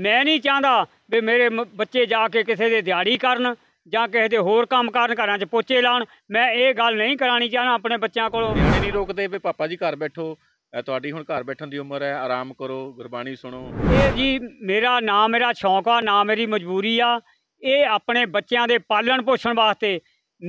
ਮੈਂ ਨਹੀਂ ਚਾਹੁੰਦਾ ਵੀ ਮੇਰੇ ਬੱਚੇ ਜਾ ਕੇ ਕਿਸੇ ਦੇ ਦਿਹਾੜੀ ਕਰਨ ਜਾਂ ਕਿਸੇ ਦੇ ਹੋਰ ਕੰਮ ਕਰਨ ਘਰਾਂ 'ਚ ਪੋਚੇ ਲਾਣ ਮੈਂ ਇਹ ਗੱਲ ਨਹੀਂ ਕਰਾਣੀ ਚਾਹਣਾ ਆਪਣੇ ਬੱਚਿਆਂ ਕੋਲੋਂ ਨਹੀਂ ਰੋਕਦੇ ਵੀ ਪਾਪਾ ਜੀ ਘਰ ਬੈਠੋ ਤੁਹਾਡੀ ਹੁਣ ਘਰ ਬੈਠਣ ਦੀ ਉਮਰ ਹੈ ਆਰਾਮ ਕਰੋ ਗੁਰਬਾਣੀ ਸੁਣੋ ਇਹ ਜੀ ਮੇਰਾ ਨਾ ਮੇਰਾ ਸ਼ੌਂਕ ਆ ਨਾ ਮੇਰੀ ਮਜਬੂਰੀ ਆ ਇਹ ਆਪਣੇ ਬੱਚਿਆਂ ਦੇ ਪਾਲਣ ਪੋਸ਼ਣ ਵਾਸਤੇ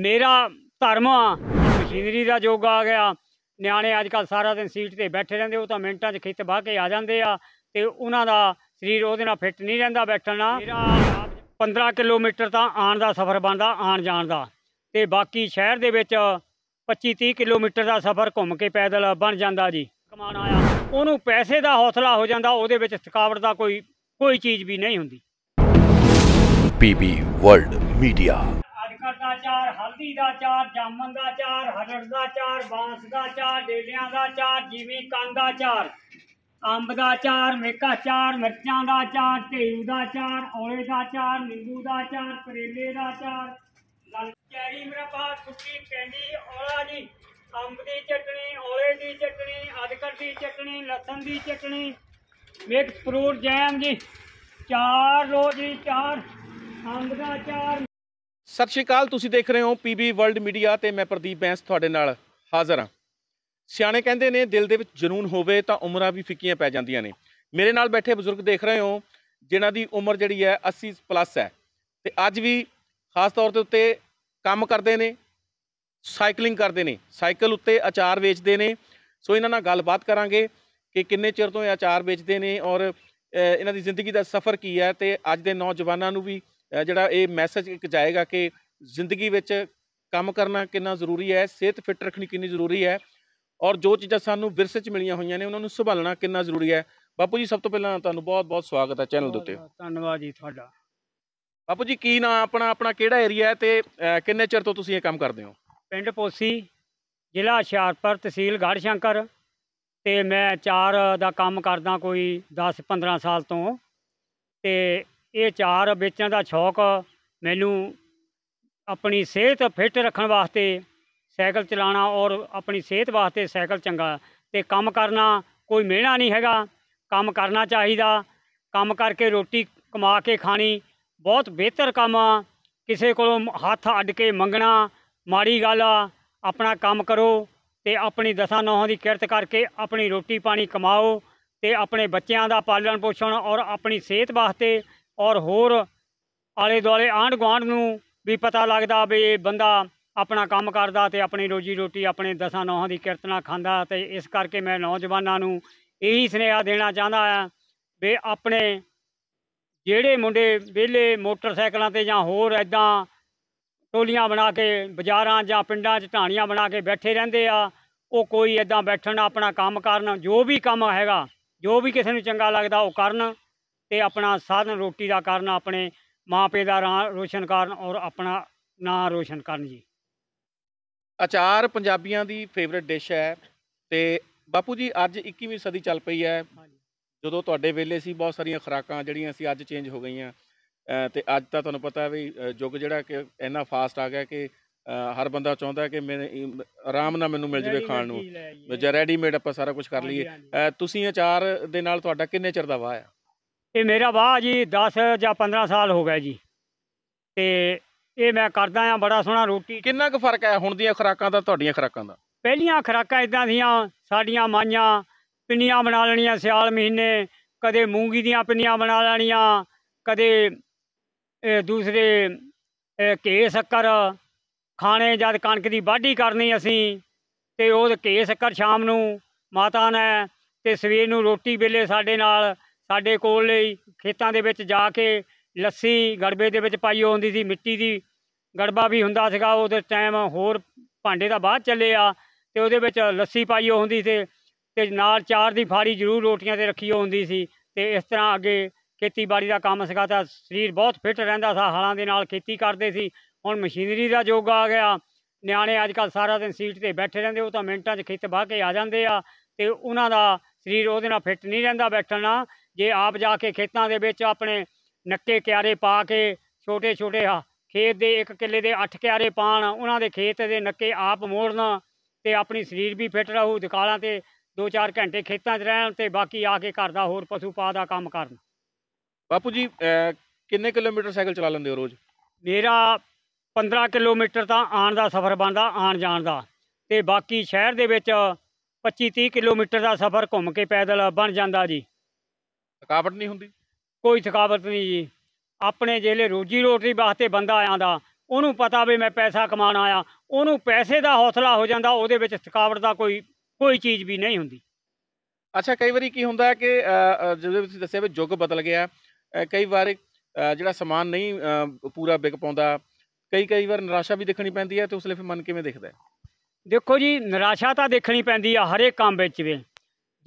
ਮੇਰਾ ਧਰਮ ਆ ਮਸ਼ੀਨਰੀ ਦਾ ਯੋਗ ਆ ਗਿਆ ਨਿਆਣੇ ਅੱਜ ਕੱਲ ਸਾਰਾ ਦਿਨ ਸੀਟ ਤੇ ਬੈਠੇ ਰਹਿੰਦੇ ਉਹ ਤਾਂ ਮਿੰਟਾਂ 'ਚ ਖਿੱਤ ਬਾਹ ਕੇ ਆ ਜਾਂਦੇ ਆ ਤੇ ਉਹਨਾਂ ਦਾ ਸਰੀਰ ਉਹਦੇ ਨਾਲ ਫਿੱਟ ਨਹੀਂ ਰਹਿੰਦਾ ਬੈਠਣ ਨਾਲ ਮੇਰਾ 15 ਕਿਲੋਮੀਟਰ ਤਾਂ ਆਣ ਦਾ ਸਫ਼ਰ ਬੰਦਾ ਆਣ ਜਾਣ ਦਾ ਤੇ ਬਾਕੀ ਸ਼ਹਿਰ ਦੇ ਵਿੱਚ 25-30 ਕਿਲੋਮੀਟਰ ਦਾ ਸਫ਼ਰ ਘੁੰਮ ਕੇ ਪੈਦਲ ਬਣ ਜਾਂਦਾ ਜੀ ਕਮਾਣ ਆਇਆ ਉਹਨੂੰ ਪੈਸੇ ਦਾ ਹੌਸਲਾ ਹੋ ਜਾਂਦਾ ਉਹਦੇ ਵਿੱਚ ਥਕਾਵਟ ਦਾ ਕੋਈ ਕੋਈ ਚੀਜ਼ ਵੀ ਨਹੀਂ ਹੁੰਦੀ ਪੀਬੀ ਵਰਲਡ ਮੀਡੀਆ ਅਜਕਰ ਦਾ ਚਾਰ ਹਲਦੀ ਦਾ ਚਾਰ ਜਾਮਨ ਦਾ ਚਾਰ ਹਰੜ ਦਾ ਚਾਰ ਬਾਂਸ ਦਾ ਚਾਰ ਡੇਲਿਆਂ ਦਾ ਚਾਰ ਜੀਵੀ ਕੰਨ ਦਾ ਚਾਰ ਅੰਬ ਦਾ ਚਾਰ ਮੇਕਾ ਚਾਰ ਮਿਰਚਾਂ ਦਾ ਚਾਰ ਢੇਊ ਦਾ ਚਾਰ ਔਲੇ ਦਾ ਚਾਰ ਨਿੰਬੂ ਦਾ ਚਾਰ ਕਰੇਲੇ ਦਾ ਚਾਰ ਲੰਚੈਰੀ ਮੇਰਾ ਪਾਸ ਸੁੱਕੀ ਕੈਂਡੀ ਔਲਾ ਜੀ ਅੰਬ ਦੀ ਚਟਣੀ ਔਲੇ ਦੀ ਚਟਣੀ ਅਦਕਰ ਦੀ ਚਟਣੀ ਲਸਣ ਦੀ ਚਟਣੀ ਮਿਕਸ ਫਰੂਟ ਜੈਮ ਜੀ ਚਾਰ ਲੋ ਜੀ ਚਾਰ ਅੰਬ ਦਾ ਚਾਰ ਸਤਿ ਸ਼੍ਰੀ ਅਕਾਲ ਤੁਸੀਂ ਦੇਖ ਰਹੇ ਹੋ ਪੀਬੀ ਵਰਲਡ ਮੀਡੀਆ ਤੇ ਮੈਂ ਪ੍ਰਦੀਪ ਬੈਂਸ ਤੁਹਾਡੇ ਨਾਲ ਹਾਜ਼ਰ ਹਾਂ ਸਿਆਣੇ ਕਹਿੰਦੇ ਨੇ ਦਿਲ ਦੇ ਵਿੱਚ ਜਨੂਨ ਹੋਵੇ ਤਾਂ ਉਮਰਾਂ ਵੀ ਫਿੱਕੀਆਂ ਪੈ ਜਾਂਦੀਆਂ ਨੇ ਮੇਰੇ ਨਾਲ ਬੈਠੇ ਬਜ਼ੁਰਗ ਦੇਖ ਰਹੇ ਹੋ ਜਿਨ੍ਹਾਂ ਦੀ ਉਮਰ ਜਿਹੜੀ ਹੈ 80 ਪਲੱਸ ਹੈ ਤੇ ਅੱਜ ਵੀ ਖਾਸ ਤੌਰ ਤੇ ਉੱਤੇ ਕੰਮ ਕਰਦੇ ਨੇ ਸਾਈਕਲਿੰਗ ਕਰਦੇ ਨੇ ਸਾਈਕਲ ਉੱਤੇ ਅਚਾਰ ਵੇਚਦੇ ਨੇ ਸੋ ਇਹਨਾਂ ਨਾਲ ਗੱਲਬਾਤ ਕਰਾਂਗੇ ਕਿ ਕਿੰਨੇ ਚਿਰ ਤੋਂ ਇਹ ਅਚਾਰ ਵੇਚਦੇ ਨੇ ਔਰ ਇਹਨਾਂ ਦੀ ਜ਼ਿੰਦਗੀ ਦਾ ਸਫ਼ਰ ਕੀ ਹੈ ਤੇ ਅੱਜ ਦੇ ਨੌਜਵਾਨਾਂ ਨੂੰ ਵੀ ਜਿਹੜਾ ਇਹ ਮੈਸੇਜ ਇੱਕ ਜਾਏਗਾ ਕਿ ਜ਼ਿੰਦਗੀ ਵਿੱਚ ਕੰਮ ਕਰਨਾ ਕਿੰਨਾ ਜ਼ਰੂਰੀ ਹੈ ਸਿਹਤ ਫਿੱਟ ਰੱਖਣੀ ਕਿੰਨੀ ਜ਼ਰੂਰੀ ਹੈ ਔਰ ਜੋ ਚੀਜ਼ਾਂ ਸਾਨੂੰ ਵਿਰਸੇ 'ਚ ਮਿਲੀਆਂ ਹੋਈਆਂ ਨੇ ਉਹਨਾਂ ਨੂੰ ਸੰਭਾਲਣਾ ਕਿੰਨਾ ਜ਼ਰੂਰੀ ਹੈ ਬਾਪੂ ਜੀ ਸਭ ਤੋਂ ਪਹਿਲਾਂ ਤੁਹਾਨੂੰ ਬਹੁਤ-ਬਹੁਤ ਸਵਾਗਤ ਹੈ ਚੈਨਲ ਦੇ ਉੱਤੇ ਧੰਨਵਾਦ ਜੀ ਤੁਹਾਡਾ ਬਾਪੂ ਜੀ ਕੀ ਨਾਮ ਆਪਣਾ ਆਪਣਾ ਕਿਹੜਾ ਏਰੀਆ ਹੈ ਤੇ ਕਿੰਨੇ ਚਿਰ ਤੋਂ ਤੁਸੀਂ ਇਹ ਕੰਮ ਕਰਦੇ ਹੋ ਪਿੰਡ ਪੋਸੀ ਜ਼ਿਲ੍ਹਾ ਹੁਸ਼ਿਆਰਪੁਰ ਤਹਿਸੀਲ ਗੜਸ਼ੰਕਰ ਤੇ ਮੈਂ ਚਾਰ ਦਾ ਕੰਮ ਕਰਦਾ ਕੋਈ 10-15 ਸਾਲ ਤੋਂ ਤੇ ਇਹ ਚਾਰ ਵੇਚਣ ਦਾ ਸ਼ੌਕ ਮੈਨੂੰ ਆਪਣੀ ਸਿਹਤ ਫਿੱਟ ਰੱਖਣ ਵਾਸਤੇ ਸਾਈਕਲ ਚਲਾਉਣਾ ਔਰ ਆਪਣੀ ਸਿਹਤ ਵਾਸਤੇ ਸਾਈਕਲ ਚੰਗਾ ਤੇ ਕੰਮ ਕਰਨਾ ਕੋਈ ਮਿਹਣਾ ਨਹੀਂ ਹੈਗਾ ਕੰਮ ਕਰਨਾ ਚਾਹੀਦਾ ਕੰਮ ਕਰਕੇ ਰੋਟੀ ਕਮਾ ਕੇ ਖਾਣੀ ਬਹੁਤ ਬਿਹਤਰ ਕੰਮ ਆ ਕਿਸੇ ਕੋਲੋਂ ਹੱਥ ਅੱਡ ਕੇ ਮੰਗਣਾ ਮਾੜੀ ਗੱਲ ਆ ਆਪਣਾ ਕੰਮ ਕਰੋ ਤੇ ਆਪਣੀ ਦਸਾਂ ਨੌਹਾਂ ਦੀ ਕਿਰਤ ਕਰਕੇ ਆਪਣੀ ਰੋਟੀ ਪਾਣੀ ਕਮਾਓ ਤੇ ਆਪਣੇ ਬੱਚਿਆਂ ਦਾ ਪਾਲਣ ਪੋਸ਼ਣ ਔਰ ਆਪਣੀ ਸਿਹਤ ਵਾਸਤੇ ਔਰ ਹੋਰ ਆਲੇ ਦੁਆਲੇ ਆਂਢ ਗੁਆਂਢ ਨੂੰ ਵੀ ਪਤਾ ਲੱਗਦਾ ਵੀ ਇਹ ਬੰਦਾ ਆਪਣਾ ਕੰਮ ਕਰਦਾ ਤੇ ਆਪਣੀ ਰੋਜੀ ਰੋਟੀ ਆਪਣੇ ਦਸਾਂ ਨੌਹਾਂ ਦੀ ਕਿਰਤਨਾ ਖਾਂਦਾ ਤੇ ਇਸ ਕਰਕੇ ਮੈਂ ਨੌਜਵਾਨਾਂ ਨੂੰ ਇਹੀ ਸੁਨੇਹਾ ਦੇਣਾ ਚਾਹੁੰਦਾ ਆ ਵੀ ਆਪਣੇ ਜਿਹੜੇ ਮੁੰਡੇ ਵਿਹਲੇ ਮੋਟਰਸਾਈਕਲਾਂ ਤੇ ਜਾਂ ਹੋਰ ਐਦਾਂ ਟੋਲੀਆਂ ਬਣਾ ਕੇ ਬਾਜ਼ਾਰਾਂ ਜਾਂ ਪਿੰਡਾਂ 'ਚ ਢਾਣੀਆਂ ਬਣਾ ਕੇ ਬੈਠੇ ਰਹਿੰਦੇ ਆ ਉਹ ਕੋਈ ਐਦਾਂ ਬੈਠਣ ਆਪਣਾ ਕੰਮ ਕਰਨ ਜੋ ਵੀ ਕੰਮ ਹੈਗਾ ਜੋ ਵੀ ਕਿਸੇ ਨੂੰ ਚੰਗਾ ਲੱਗਦਾ ਉਹ ਕਰਨ ਤੇ ਆਪਣਾ ਸਾਧਨ ਰੋਟੀ ਦਾ ਕਰਨ ਆਪਣੇ ਮਾਪੇ ਦਾ ਰੋਸ਼ਨ ਕਰਨ ਔਰ ਆਪਣਾ ਨਾਂ ਰੋਸ਼ਨ ਕਰਨ ਜੀ ਅਚਾਰ ਪੰਜਾਬੀਆਂ ਦੀ ਫੇਵਰਿਟ ਡਿਸ਼ ਹੈ ਤੇ ਬਾਪੂ ਜੀ ਅੱਜ 21ਵੀਂ ਸਦੀ ਚੱਲ ਪਈ ਹੈ ਜਦੋਂ ਤੁਹਾਡੇ ਵੇਲੇ ਸੀ ਬਹੁਤ ਸਾਰੀਆਂ ਖਰਾਕਾਂ ਜਿਹੜੀਆਂ ਸੀ ਅੱਜ ਚੇਂਜ ਹੋ ਗਈਆਂ ਤੇ ਅੱਜ ਤਾਂ ਤੁਹਾਨੂੰ ਪਤਾ ਵੀ ਯੁੱਗ ਜਿਹੜਾ ਕਿ ਇੰਨਾ ਫਾਸਟ ਆ ਗਿਆ ਕਿ ਹਰ ਬੰਦਾ ਚਾਹੁੰਦਾ ਕਿ ਮੈਂ ਆਰਾਮ ਨਾਲ ਮੈਨੂੰ ਮਿਲ ਜਵੇ ਖਾਣ ਨੂੰ ਜੇ ਰੈਡੀਮੇਡ ਆਪਾਂ ਸਾਰਾ ਕੁਝ ਕਰ ਲਈਏ ਤੁਸੀਂ ਅਚਾਰ ਦੇ ਨਾਲ ਤੁਹਾਡਾ ਕਿੰਨੇ ਚਿਰ ਦਾ ਵਾਹ ਆ ਇਹ ਮੇਰਾ ਵਾਹ ਜੀ 10 ਜਾਂ 15 ਸਾਲ ਹੋ ਗਿਆ ਜੀ ਤੇ ਇਹ ਮੈਂ ਕਰਦਾ ਆ ਬੜਾ ਸੋਹਣਾ ਰੋਟੀ ਕਿੰਨਾ ਕੁ ਫਰਕ ਹੈ ਹੁਣ ਦੀਆਂ ਖਰਾਕਾਂ ਦਾ ਤੁਹਾਡੀਆਂ ਖਰਾਕਾਂ ਦਾ ਪਹਿਲੀਆਂ ਖਰਾਕਾਂ ਇਦਾਂ ਦੀਆਂ ਸਾਡੀਆਂ ਮਾਈਆਂ ਪਿੰਨੀਆਂ ਬਣਾ ਲੈਣੀਆਂ ਸਿਆਲ ਮਹੀਨੇ ਕਦੇ ਮੂੰਗੀ ਦੀਆਂ ਪਿੰਨੀਆਂ ਬਣਾ ਲੈਣੀਆਂ ਕਦੇ ਦੂਸਰੇ ਕੇ ਸ਼ੱਕਰ ਖਾਣੇ ਜਦ ਕਣਕ ਦੀ ਬਾਢੀ ਕਰਨੀ ਅਸੀਂ ਤੇ ਉਹ ਕੇ ਸ਼ੱਕਰ ਸ਼ਾਮ ਨੂੰ ਮਾਤਾ ਨੇ ਤੇ ਸਵੇਰ ਨੂੰ ਰੋਟੀ ਵੇਲੇ ਸਾਡੇ ਨਾਲ ਸਾਡੇ ਕੋਲ ਲਈ ਖੇਤਾਂ ਦੇ ਵਿੱਚ ਜਾ ਕੇ ਲੱਸੀ ਗੜਬੇ ਦੇ ਵਿੱਚ ਪਾਈ ਹੁੰਦੀ ਸੀ ਮਿੱਟੀ ਦੀ ਗੜਬਾ ਵੀ ਹੁੰਦਾ ਸੀਗਾ ਉਹਦੇ ਟਾਈਮ ਹੋਰ ਭਾਂਡੇ ਦਾ ਬਾਅਦ ਚੱਲੇ ਆ ਤੇ ਉਹਦੇ ਵਿੱਚ ਲੱਸੀ ਪਾਈ ਹੁੰਦੀ ਸੀ ਤੇ ਨਾਲ ਚਾਰ ਦੀ ਫਾੜੀ ਜ਼ਰੂਰ ਰੋਟੀਆਂ ਤੇ ਰੱਖੀ ਹੁੰਦੀ ਸੀ ਤੇ ਇਸ ਤਰ੍ਹਾਂ ਅੱਗੇ ਖੇਤੀਬਾੜੀ ਦਾ ਕੰਮ ਸੀਗਾ ਤਾਂ ਸਰੀਰ ਬਹੁਤ ਫਿੱਟ ਰਹਿੰਦਾ ਸੀ ਹਾਲਾਂ ਦੇ ਨਾਲ ਖੇਤੀ ਕਰਦੇ ਸੀ ਹੁਣ ਮਸ਼ੀਨਰੀ ਦਾ ਯੁੱਗ ਆ ਗਿਆ ਨਿਆਣੇ ਅੱਜ ਕੱਲ ਸਾਰਾ ਦਿਨ ਸੀਟ ਤੇ ਬੈਠੇ ਰਹਿੰਦੇ ਉਹ ਤਾਂ ਮਿੰਟਾਂ 'ਚ ਖੇਤ ਬਾਹ ਕੇ ਆ ਜਾਂਦੇ ਆ ਤੇ ਉਹਨਾਂ ਦਾ ਸਰੀਰ ਉਹਦੇ ਨਾਲ ਫਿੱਟ ਨਹੀਂ ਰਹਿੰਦਾ ਬੈਠਣ ਨਾਲ ਜੇ ਆਪ ਜਾ ਕੇ ਖੇਤਾਂ ਦੇ ਵਿੱਚ ਆਪਣੇ ਨੱਕੇ ਕਿਆਰੇ ਪਾ ਕੇ ਛੋਟੇ ਛੋਟੇ ਆ ਖੇਤ ਦੇ ਇੱਕ ਕਿੱਲੇ ਦੇ 8 ਕਿਆਰੇ ਪਾਣ ਉਹਨਾਂ ਦੇ ਖੇਤ ਦੇ ਨੱਕੇ ਆਪ ਮੋੜਨਾ ਤੇ ਆਪਣੀ ਸਰੀਰ ਵੀ ਫਿੱਟ ਰਹੂ ਦੁਕਾਲਾਂ ਤੇ 2-4 ਘੰਟੇ ਖੇਤਾਂ 'ਚ ਰਹਿਣ ਤੇ ਬਾਕੀ ਆ ਕੇ ਘਰ ਦਾ ਹੋਰ ਪਸ਼ੂ ਪਾ ਦਾ ਕੰਮ ਕਰਨ ਬਾਪੂ ਜੀ ਕਿੰਨੇ ਕਿਲੋਮੀਟਰ ਸਾਈਕਲ ਚਲਾ ਲੈਂਦੇ ਹੋ ਰੋਜ਼ ਮੇਰਾ 15 ਕਿਲੋਮੀਟਰ ਤਾਂ ਆਣ ਦਾ ਸਫ਼ਰ ਬਣਦਾ ਆਣ ਜਾਣ ਦਾ ਤੇ ਬਾਕੀ ਸ਼ਹਿਰ ਦੇ ਵਿੱਚ 25-30 ਕਿਲੋਮੀਟਰ ਦਾ ਸਫ਼ਰ ਘੁੰਮ ਕੇ ਪੈਦਲ ਬਣ ਜਾਂਦਾ ਜੀ ਥਕਾਵਟ ਨਹੀਂ ਹੁੰਦੀ ਕੋਈ ਥਕਾਵਟ ਨਹੀਂ ਜੀ ਆਪਣੇ ਜਿਹੜੇ ਰੋਜੀ ਰੋਟੀ ਵਾਸਤੇ ਬੰਦਾ ਆਂਦਾ ਉਹਨੂੰ ਪਤਾ ਵੀ ਮੈਂ ਪੈਸਾ ਕਮਾਣ ਆਇਆ ਉਹਨੂੰ ਪੈਸੇ ਦਾ ਹੌਸਲਾ ਹੋ ਜਾਂਦਾ ਉਹਦੇ ਵਿੱਚ ਥਕਾਵਟ ਦਾ ਕੋਈ ਕੋਈ ਚੀਜ਼ ਵੀ ਨਹੀਂ ਹੁੰਦੀ ਅੱਛਾ ਕਈ ਵਾਰੀ ਕੀ ਹੁੰਦਾ ਕਿ ਜਦੋਂ ਤੁਸੀਂ ਦੱਸਿਆ ਵੀ ਯੁੱਗ ਬਦਲ ਗਿਆ ਕਈ ਵਾਰ ਜਿਹੜਾ ਸਮਾਨ ਨਹੀਂ ਪੂਰਾ ਵਿਕ ਪਾਉਂਦਾ ਕਈ ਕਈ ਵਾਰ ਨਿਰਾਸ਼ਾ ਵੀ ਦੇਖਣੀ ਪੈਂਦੀ ਹੈ ਤੇ ਉਸ ਲਈ ਫਿਰ ਮਨ ਕਿਵੇਂ ਦਿਖਦਾ ਦੇਖੋ ਜੀ ਨਿਰਾਸ਼ਾ ਤਾਂ ਦੇਖਣੀ ਪੈਂਦੀ ਆ ਹਰੇਕ ਕੰਮ ਵਿੱਚ ਵੀ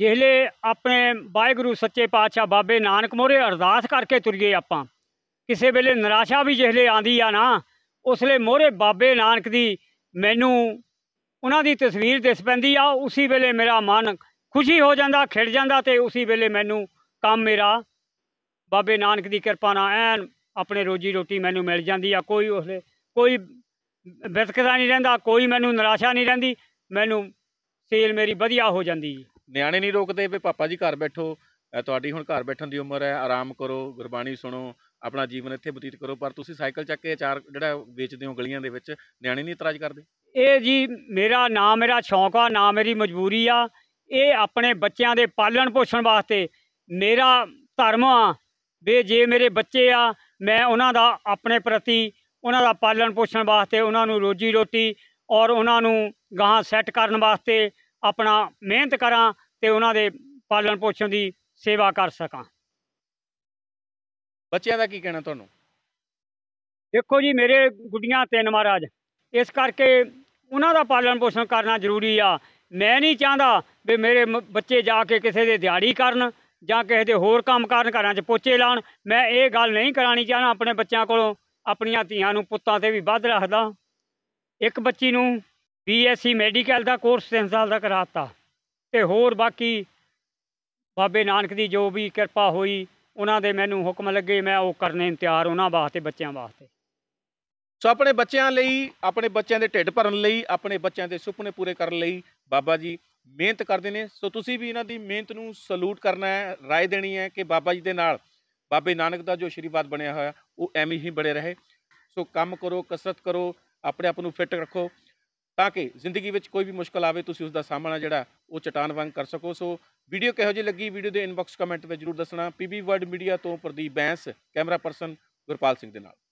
ਜਿਹਲੇ ਆਪਣੇ ਵਾਹਿਗੁਰੂ ਸੱਚੇ ਪਾਤਸ਼ਾਹ ਬਾਬੇ ਨਾਨਕ ਮੋਰੇ ਅਰਦਾਸ ਕਰਕੇ ਤੁਰੀਏ ਆਪਾਂ ਕਿਸੇ ਵੇਲੇ ਨਿਰਾਸ਼ਾ ਵੀ ਜਿਹਲੇ ਆਂਦੀ ਆ ਨਾ ਉਸਲੇ ਮੋਰੇ ਬਾਬੇ ਨਾਨਕ ਦੀ ਮੈਨੂੰ ਉਹਨਾਂ ਦੀ ਤਸਵੀਰ ਦਿਸ ਪੈਂਦੀ ਆ ਉਸੇ ਵੇਲੇ ਮੇਰਾ ਮਨ ਖੁਸ਼ੀ ਹੋ ਜਾਂਦਾ ਖਿੜ ਜਾਂਦਾ ਤੇ ਉਸੇ ਵੇਲੇ ਮੈਨੂੰ ਕੰਮ ਮੇਰਾ ਬਾਬੇ ਨਾਨਕ ਦੀ ਕਿਰਪਾ ਨਾਲ ਐਨ ਆਪਣੇ ਰੋਜੀ ਰੋਟੀ ਮੈਨੂੰ ਮਿਲ ਜਾਂਦੀ ਆ ਕੋਈ ਉਸਲੇ ਕੋਈ ਬਿਤਕਦਾ ਨਹੀਂ ਰਹਿੰਦਾ ਕੋਈ ਮੈਨੂੰ ਨਿਰਾਸ਼ਾ ਨਹੀਂ ਰਹਿੰਦੀ ਮੈਨੂੰ ਸੇਲ ਮੇਰੀ ਵਧੀਆ ਹੋ ਜਾਂਦੀ ਜੀ ਨਿਆਣੇ ਨਹੀਂ ਰੋਕਦੇ ਵੀ ਪਾਪਾ ਜੀ ਘਰ ਬੈਠੋ ਤੁਹਾਡੀ ਹੁਣ ਘਰ ਬੈਠਣ ਦੀ ਉਮਰ ਹੈ ਆਰਾਮ ਕਰੋ ਗੁਰਬਾਣੀ ਸੁਣੋ ਆਪਣਾ ਜੀਵਨ ਇੱਥੇ ਬਤੀਤ ਕਰੋ ਪਰ ਤੁਸੀਂ ਸਾਈਕਲ ਚੱਕ ਕੇ ਅਚਾਰ ਜਿਹੜਾ ਵੇਚਦੇ ਹੋ ਗਲੀਆਂ ਦੇ ਵਿੱਚ ਨਿਆਣੇ ਨਹੀਂ ਇਤਰਾਜ਼ ਕਰਦੇ ਇਹ ਜੀ ਮੇਰਾ ਨਾ ਮੇਰਾ ਸ਼ੌਂਕ ਆ ਨਾ ਮੇਰੀ ਮਜਬੂਰੀ ਆ ਇਹ ਆਪਣੇ ਬੱਚਿਆਂ ਦੇ ਪਾਲਣ ਪੋਸ਼ਣ ਵਾਸਤੇ ਮੇਰਾ ਧਰਮ ਆ ਵੀ ਜੇ ਮੇਰੇ ਬੱਚੇ ਆ ਮੈਂ ਉਹਨਾਂ ਦਾ ਆਪਣੇ ਪ੍ਰਤੀ ਉਹਨਾਂ ਦਾ ਪਾਲਣ ਪੋਸ਼ਣ ਵਾਸਤੇ ਉਹਨਾਂ ਨੂੰ ਰੋਜੀ ਰੋਟੀ ਔਰ ਉਹਨਾਂ ਨੂੰ ਗਾਂ ਸੈੱਟ ਕਰਨ ਵਾਸਤੇ ਆਪਣਾ ਮਿਹਨਤ ਕਰਾਂ ਤੇ ਉਹਨਾਂ ਦੇ ਪਾਲਣ ਪੋਸ਼ਣ ਦੀ ਸੇਵਾ ਕਰ ਸਕਾਂ ਬੱਚਿਆਂ ਦਾ ਕੀ ਕਹਿਣਾ ਤੁਹਾਨੂੰ ਦੇਖੋ ਜੀ ਮੇਰੇ ਗੁੱਡੀਆਂ ਤਿੰਨ ਮਹਾਰਾਜ ਇਸ ਕਰਕੇ ਉਹਨਾਂ ਦਾ ਪਾਲਣ ਪੋਸ਼ਣ ਕਰਨਾ ਜ਼ਰੂਰੀ ਆ ਮੈਂ ਨਹੀਂ ਚਾਹੁੰਦਾ ਵੀ ਮੇਰੇ ਬੱਚੇ ਜਾ ਕੇ ਕਿਸੇ ਦੇ ਦਿਹਾੜੀ ਕਰਨ ਜਾਂ ਕਿਸੇ ਦੇ ਹੋਰ ਕੰਮ ਕਰਨ ਘਰਾਂ 'ਚ ਪੋਚੇ ਲਾਣ ਮੈਂ ਇਹ ਗੱਲ ਨਹੀਂ ਕਰਾਣੀ ਚਾਹਣਾ ਆਪਣੇ ਬੱਚਿਆਂ ਕੋਲੋਂ ਆਪਣੀਆਂ ਧੀਆਂ ਨੂੰ ਪੁੱਤਾਂ ਤੇ ਵੀ ਵੱਧ ਰੱਖਦਾ ਇੱਕ ਬੱਚੀ ਨੂੰ ਬੀਐਸਸੀ ਮੈਡੀਕਲ ਦਾ ਕੋਰਸ 3 ਸਾਲ ਦਾ ਕਰਾਤਾ ਤੇ ਹੋਰ ਬਾਕੀ ਬਾਬੇ ਨਾਨਕ ਦੀ ਜੋ ਵੀ ਕਿਰਪਾ ਹੋਈ ਉਹਨਾਂ ਦੇ ਮੈਨੂੰ ਹੁਕਮ ਲੱਗੇ ਮੈਂ ਉਹ ਕਰਨੇ ਤਿਆਰ ਉਹਨਾਂ ਵਾਸਤੇ ਬੱਚਿਆਂ ਵਾਸਤੇ ਸੋ ਆਪਣੇ ਬੱਚਿਆਂ ਲਈ ਆਪਣੇ ਬੱਚਿਆਂ ਦੇ ਢਿੱਡ ਭਰਨ ਲਈ ਆਪਣੇ ਬੱਚਿਆਂ ਦੇ ਸੁਪਨੇ ਪੂਰੇ ਕਰਨ ਲਈ ਬਾਬਾ ਜੀ ਮਿਹਨਤ ਕਰਦੇ ਨੇ ਸੋ ਤੁਸੀਂ ਵੀ ਇਹਨਾਂ ਦੀ ਮਿਹਨਤ ਨੂੰ ਸਲੂਟ ਕਰਨਾ ਹੈ رائے ਦੇਣੀ ਹੈ ਕਿ ਬਾਬਾ ਜੀ ਦੇ ਨਾਲ ਬਾਬੇ ਨਾਨਕ ਦਾ ਜੋ ਸ਼੍ਰੀਵਾਦ ਬਣਿਆ ਹੋਇਆ ਉਹ ਐਵੇਂ ਹੀ ਬੜੇ ਰਹੇ ਸੋ ਕੰਮ ਕਰੋ ਕਸਰਤ ਕਰੋ ਆਪਣੇ ਆਪ ਨੂੰ ਫਿੱਟ ਰੱਖੋ ਤਾਂ ਕਿ ਜ਼ਿੰਦਗੀ ਵਿੱਚ ਕੋਈ ਵੀ ਮੁਸ਼ਕਲ ਆਵੇ ਤੁਸੀਂ ਉਸ ਦਾ ਸਾਹਮਣਾ ਜਿਹੜਾ ਉਹ ਚਟਾਨ ਵਾਂਗ ਕਰ ਸਕੋ ਸੋ ਵੀਡੀਓ ਕਿਹੋ ਜਿਹੀ ਲੱਗੀ ਵੀਡੀਓ ਦੇ ਇਨਬਾਕਸ ਕਮੈਂਟ ਵਿੱਚ ਜਰੂਰ ਦੱਸਣਾ ਪੀਬੀ ਵਰਡ ਮੀਡੀਆ ਤੋਂ ਪ੍ਰਦੀਪ ਬੈਂਸ ਕੈਮਰਾ ਪਰਸਨ ਗੁਰਪਾਲ ਸਿੰਘ ਦੇ ਨਾਲ